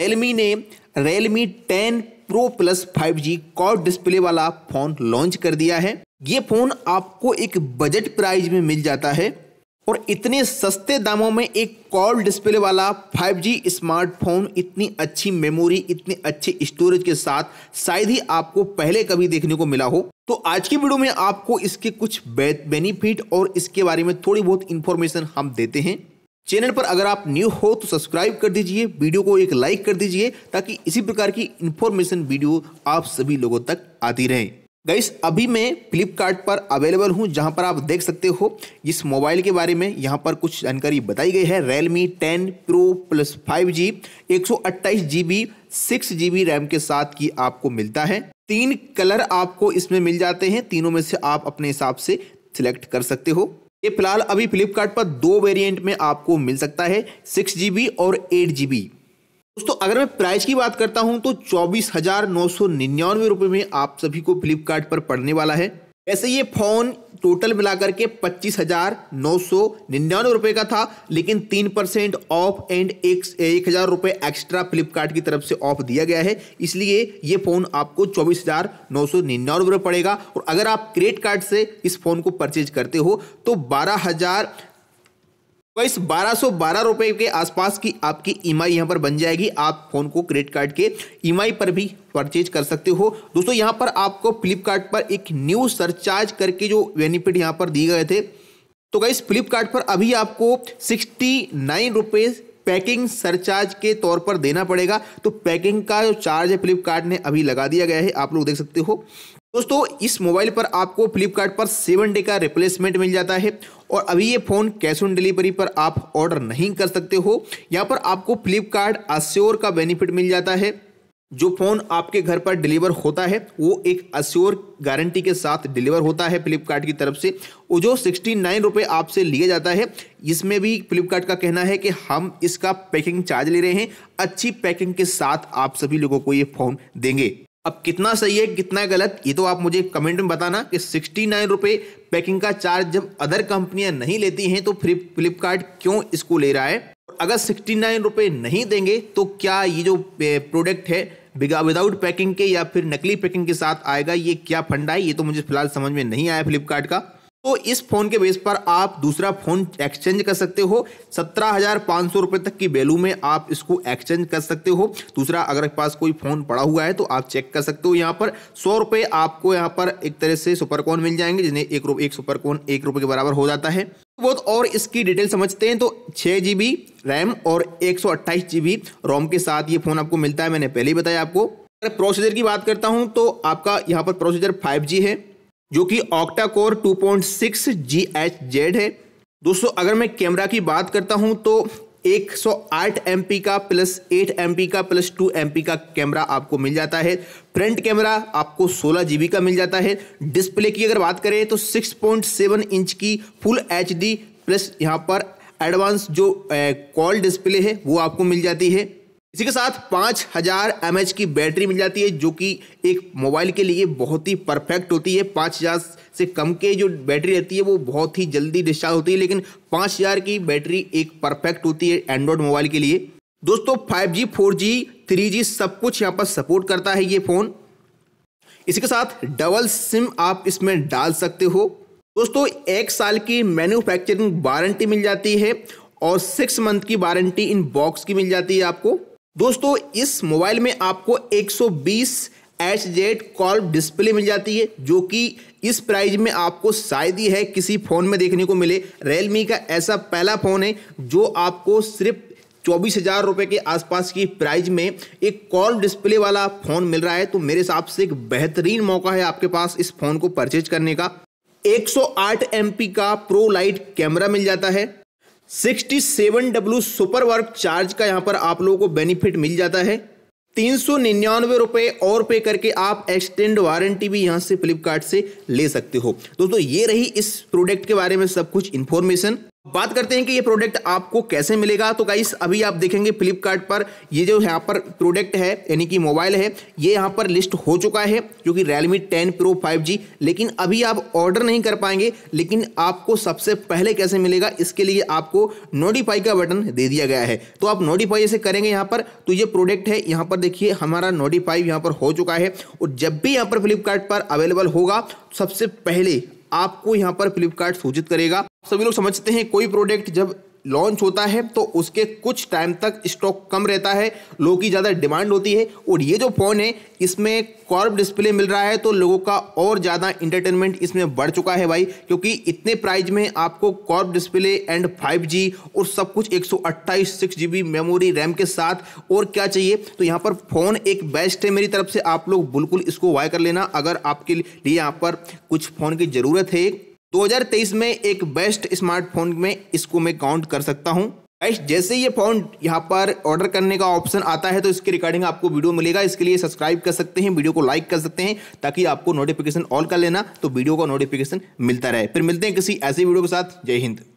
Realme ने Realme ten pro plus 5G curved display वाला phone launch कर दिया है ये फ़ोन आपको एक बजट प्राइस में मिल जाता है और इतने सस्ते दामों में एक कॉल डिस्प्ले वाला 5G स्मार्टफोन इतनी अच्छी मेमोरी इतने अच्छे स्टोरेज के साथ शायद ही आपको पहले कभी देखने को मिला हो तो आज की वीडियो में आपको इसके कुछ बेनिफिट और इसके बारे में थोड़ी बहुत इन्फॉर्मेशन हम देते हैं चैनल पर अगर आप न्यू हो तो सब्सक्राइब कर दीजिए वीडियो को एक लाइक कर दीजिए ताकि इसी प्रकार की इन्फॉर्मेशन वीडियो आप सभी लोगों तक आती रहे गाइस अभी मैं फ्लिपकार्ट पर अवेलेबल हूं जहां पर आप देख सकते हो इस मोबाइल के बारे में यहां पर कुछ जानकारी बताई गई है Realme 10 Pro plus 5G 128 GB G B RAM के साथ की आपको मिलता है तीन कलर आपको इसमें मिल जाते हैं तीनों में से आप अपने हिसाब से सिलेक्ट कर सकते हो ये फिलहाल अभी फ्लिपकार्ट पर दो वेरिएंट में आपको मिल सकता है सिक्स जी और एट जी दोस्तों अगर मैं प्राइस की बात करता हूं तो चौबीस हजार नौ सौ निन्यानवे रुपये में आप सभी को फ्लिपकार्ट पर पड़ने वाला है वैसे ये फोन टोटल मिलाकर के पच्चीस हजार नौ सौ निन्यानवे रुपए का था लेकिन तीन परसेंट ऑफ एंड एक, एक हजार रुपए एक्स्ट्रा फ्लिपकार्ट की तरफ से ऑफ दिया गया है इसलिए ये फ़ोन आपको चौबीस हजार नौ सौ निन्यानवे रुपये पड़ेगा और अगर आप क्रेडिट कार्ड से इस फ़ोन को परचेज करते हो तो बारह हजार तो इस बारह सौ बारह रुपए के आसपास की आपकी ई e एम यहाँ पर बन जाएगी आप फोन को क्रेडिट कार्ड के ई e पर भी परचेज कर सकते हो दोस्तों यहाँ पर आपको फ्लिपकार्ट पर एक न्यू सरचार्ज करके जो बेनिफिट यहाँ पर दिए गए थे तो गाइस फ्लिपकार्ट पर अभी आपको sixty nine rupees packing surcharge के तौर पर देना पड़ेगा तो पैकिंग का जो चार्ज है फ्लिपकार्ट ने अभी लगा दिया गया है आप लोग देख सकते हो दोस्तों इस मोबाइल पर आपको फ्लिपकार्ट पर सेवन डे का रिप्लेसमेंट मिल जाता है और अभी ये फ़ोन कैश ऑन डिलीवरी पर आप ऑर्डर नहीं कर सकते हो यहाँ पर आपको फ्लिपकार्ट अश्योर का बेनिफिट मिल जाता है जो फ़ोन आपके घर पर डिलीवर होता है वो एक अश्योर गारंटी के साथ डिलीवर होता है फ्लिपकार्ट की तरफ से वो जो सिक्सटी नाइन रुपये आपसे लिया जाता है इसमें भी फ्लिपकार्ट का कहना है कि हम इसका पैकिंग चार्ज ले रहे हैं अच्छी पैकिंग के साथ आप सभी लोगों को ये फ़ोन देंगे अब कितना सही है कितना गलत ये तो आप मुझे कमेंट में बताना कि सिक्सटी नाइन रुपये पैकिंग का चार्ज जब अदर कंपनियां नहीं लेती हैं तो फ्लिपकार्ट क्यों इसको ले रहा है अगर सिक्सटी नाइन रुपये नहीं देंगे तो क्या ये जो प्रोडक्ट है बिगा विदाउट पैकिंग के या फिर नकली पैकिंग के साथ आएगा ये क्या फंडा है ये तो मुझे फिलहाल समझ में नहीं आया फ्लिपकार्ट का तो इस फ़ोन के बेस पर आप दूसरा फ़ोन एक्सचेंज कर सकते हो सत्रह हज़ार पाँच सौ रुपये तक की वैल्यू में आप इसको एक्सचेंज कर सकते हो दूसरा अगर पास कोई फ़ोन पड़ा हुआ है तो आप चेक कर सकते हो यहाँ पर सौ रुपये आपको यहाँ पर एक तरह से सुपरकॉन मिल जाएंगे जिन्हें एक रुपए एक सुपर एक रुपये के बराबर हो जाता है बहुत और इसकी डिटेल समझते हैं तो छः जी बी रैम और एक सौ अट्ठाईस जी बी रोम के साथ ये फ़ोन आपको मिलता है मैंने पहले ही बताया आपको अगर प्रोसीजर की बात करता हूँ तो आपका यहाँ पर प्रोसीजर फाइव जी है जो कि ऑक्टा कोर 2.6 जेड है दोस्तों अगर मैं कैमरा की बात करता हूं तो 108 पी का प्लस 8 पी का प्लस 2 पी का कैमरा आपको मिल जाता है फ्रंट कैमरा आपको 16 बी का मिल जाता है डिस्प्ले की अगर बात करें तो 6.7 इंच की फुल एच प्लस यहाँ पर एडवांस जो कॉल डिस्प्ले है वो आपको मिल जाती है इसी के साथ पाँच हज़ार एम की बैटरी मिल जाती है जो कि एक मोबाइल के लिए बहुत ही परफेक्ट होती है पाँच हज़ार से कम के जो बैटरी रहती है वो बहुत ही जल्दी डिस्चार्ज होती है लेकिन पाँच हज़ार की बैटरी एक परफेक्ट होती है एंड्रॉयड मोबाइल के लिए दोस्तों 5G, 4G, 3G सब कुछ यहाँ पर सपोर्ट करता है ये फ़ोन इसी के साथ डबल सिम आप इसमें डाल सकते हो दोस्तों एक साल की मैन्युफैक्चरिंग वारंटी मिल जाती है और सिक्स मंथ की वारंटी इन बॉक्स की मिल जाती है आपको दोस्तों इस मोबाइल में आपको 120 एच जेड कॉल डिस्प्ले मिल जाती है जो कि इस प्राइस में आपको शायद ही है किसी फ़ोन में देखने को मिले रियलमी का ऐसा पहला फ़ोन है जो आपको सिर्फ चौबीस हज़ार रुपये के आसपास की प्राइस में एक कॉल डिस्प्ले वाला फ़ोन मिल रहा है तो मेरे हिसाब से एक बेहतरीन मौका है आपके पास इस फ़ोन को परचेज करने का 108 सौ का प्रो लाइट कैमरा मिल जाता है sixty seven W super work charge का यहाँ पर आप लोगों को बेनिफिट मिल जाता है तीन सौ निन्यानवे रुपए और पे करके आप एक्सटेंड वारंटी भी यहाँ से फ्लिपकार्ट से ले सकते हो दोस्तों ये रही इस प्रोडक्ट के बारे में सब कुछ इन्फॉर्मेशन बात करते हैं कि ये प्रोडक्ट आपको कैसे मिलेगा तो गाइस अभी आप देखेंगे फ्लिपकार्ट पर ये जो यहाँ पर प्रोडक्ट है यानी कि मोबाइल है ये यहाँ पर लिस्ट हो चुका है जो कि टेन 10 फाइव 5G लेकिन अभी आप ऑर्डर नहीं कर पाएंगे लेकिन आपको सबसे पहले कैसे मिलेगा इसके लिए आपको नोटिफाई का बटन दे दिया गया है तो आप नोटिफाई से करेंगे यहाँ पर तो ये प्रोडक्ट है यहाँ पर देखिए हमारा नोटिफाई यहाँ पर हो चुका है और जब भी यहाँ पर फ्लिपकार्ट पर अवेलेबल होगा सबसे पहले आपको यहाँ पर फ्लिपकार्ट सूचित करेगा सभी लोग समझते हैं कोई प्रोडक्ट जब लॉन्च होता है तो उसके कुछ टाइम तक स्टॉक कम रहता है लोगों की ज़्यादा डिमांड होती है और ये जो फ़ोन है इसमें कॉर्ब डिस्प्ले मिल रहा है तो लोगों का और ज़्यादा इंटरटेनमेंट इसमें बढ़ चुका है भाई क्योंकि इतने प्राइस में आपको कॉर्ब डिस्प्ले एंड 5G और सब कुछ एक सौ मेमोरी रैम के साथ और क्या चाहिए तो यहाँ पर फ़ोन एक बेस्ट है मेरी तरफ से आप लोग बिल्कुल इसको वाई कर लेना अगर आपके लिए यहाँ पर कुछ फ़ोन की ज़रूरत है 2023 में एक बेस्ट स्मार्टफोन में इसको मैं काउंट कर सकता हूँ जैसे ये फोन यहाँ पर ऑर्डर करने का ऑप्शन आता है तो इसके रिकॉर्डिंग आपको वीडियो मिलेगा इसके लिए सब्सक्राइब कर सकते हैं वीडियो को लाइक कर सकते हैं ताकि आपको नोटिफिकेशन ऑल कर लेना तो वीडियो का नोटिफिकेशन मिलता रहे फिर मिलते हैं किसी ऐसे वीडियो के साथ जय हिंद